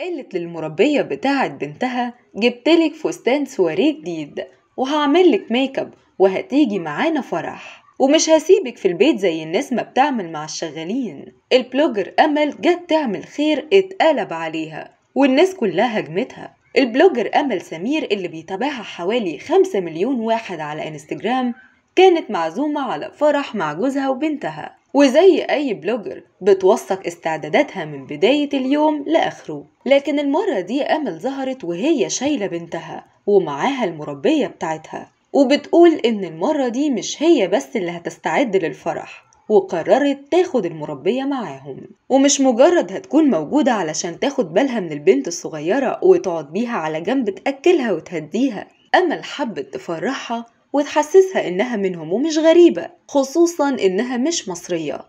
قالت للمربية بتاعت بنتها جبتلك فستان سواريه جديد وهعملك ميك اب وهتيجي معانا فرح ومش هسيبك في البيت زي الناس ما بتعمل مع الشغالين البلوجر أمل جت تعمل خير اتقلب عليها والناس كلها هجمتها البلوجر أمل سمير اللي بيتابعها حوالي 5 مليون واحد على انستجرام كانت معزومة على فرح مع جوزها وبنتها وزي أي بلوجر بتوثق استعداداتها من بداية اليوم لآخره لكن المرة دي أمل ظهرت وهي شايلة بنتها ومعاها المربية بتاعتها وبتقول إن المرة دي مش هي بس اللي هتستعد للفرح وقررت تاخد المربية معاهم ومش مجرد هتكون موجودة علشان تاخد بالها من البنت الصغيرة وتقعد بيها على جنب تأكلها وتهديها أمل حبت تفرحها وتحسسها إنها منهم ومش غريبة خصوصا إنها مش مصرية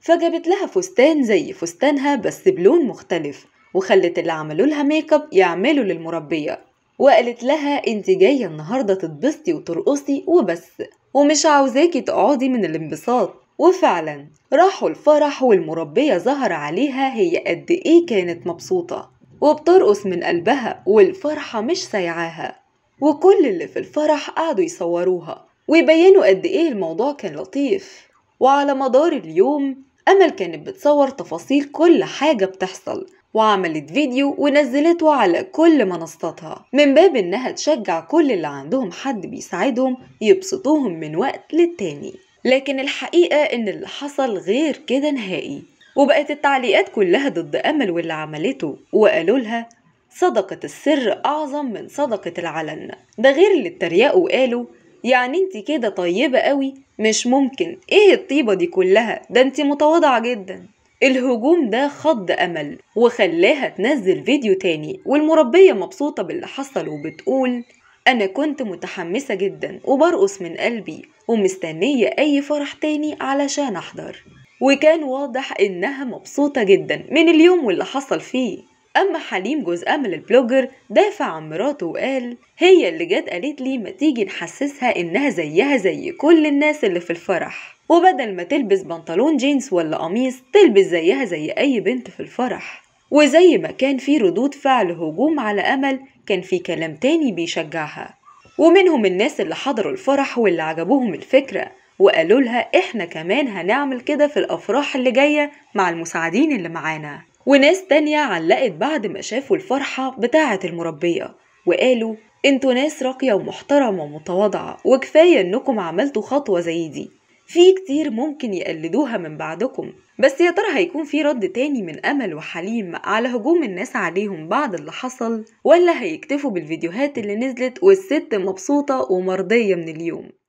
فجابت لها فستان زي فستانها بس بلون مختلف وخلت اللي عملوا لها ميك اب يعملوا للمربية وقالت لها انت جاية النهاردة تتبسطي وترقصي وبس ومش عاوزاكي تقعدي من الانبساط وفعلا راحوا الفرح والمربية ظهر عليها هي قد ايه كانت مبسوطة وبترقص من قلبها والفرحة مش سايعاها وكل اللي في الفرح قعدوا يصوروها ويبينوا قد ايه الموضوع كان لطيف وعلى مدار اليوم امل كانت بتصور تفاصيل كل حاجه بتحصل وعملت فيديو ونزلته على كل منصاتها من باب انها تشجع كل اللي عندهم حد بيساعدهم يبسطوهم من وقت للتاني لكن الحقيقة ان اللي حصل غير كده نهائي وبقت التعليقات كلها ضد امل واللي عملته وقالوا لها صدقة السر أعظم من صدقة العلن ده غير اللي اتريقوا وقالوا يعني انت كده طيبة قوي مش ممكن ايه الطيبة دي كلها ده انت متواضعة جدا الهجوم ده خض أمل وخلاها تنزل فيديو تاني والمربية مبسوطة باللي حصل وبتقول أنا كنت متحمسة جدا وبرقص من قلبي ومستنية أي فرح تاني علشان أحضر وكان واضح إنها مبسوطة جدا من اليوم واللي حصل فيه أما حليم جوز أمل البلوجر دافع عن مراته وقال هي اللي جت قالت لي ما تيجي نحسسها إنها زيها زي كل الناس اللي في الفرح وبدل ما تلبس بنطلون جينز ولا قميص تلبس زيها زي أي بنت في الفرح وزي ما كان في ردود فعل هجوم على أمل كان في كلام تاني بيشجعها ومنهم الناس اللي حضروا الفرح واللي عجبوهم الفكرة وقالوا لها إحنا كمان هنعمل كده في الأفراح اللي جاية مع المساعدين اللي معانا وناس تانية علقت بعد ما شافوا الفرحة بتاعة المربية وقالوا انتوا ناس راقية ومحترمة ومتواضعة وكفاية انكم عملتوا خطوة زي دي في كتير ممكن يقلدوها من بعدكم بس يا ترى هيكون في رد تاني من أمل وحليم على هجوم الناس عليهم بعد اللي حصل ولا هيكتفوا بالفيديوهات اللي نزلت والست مبسوطة ومرضية من اليوم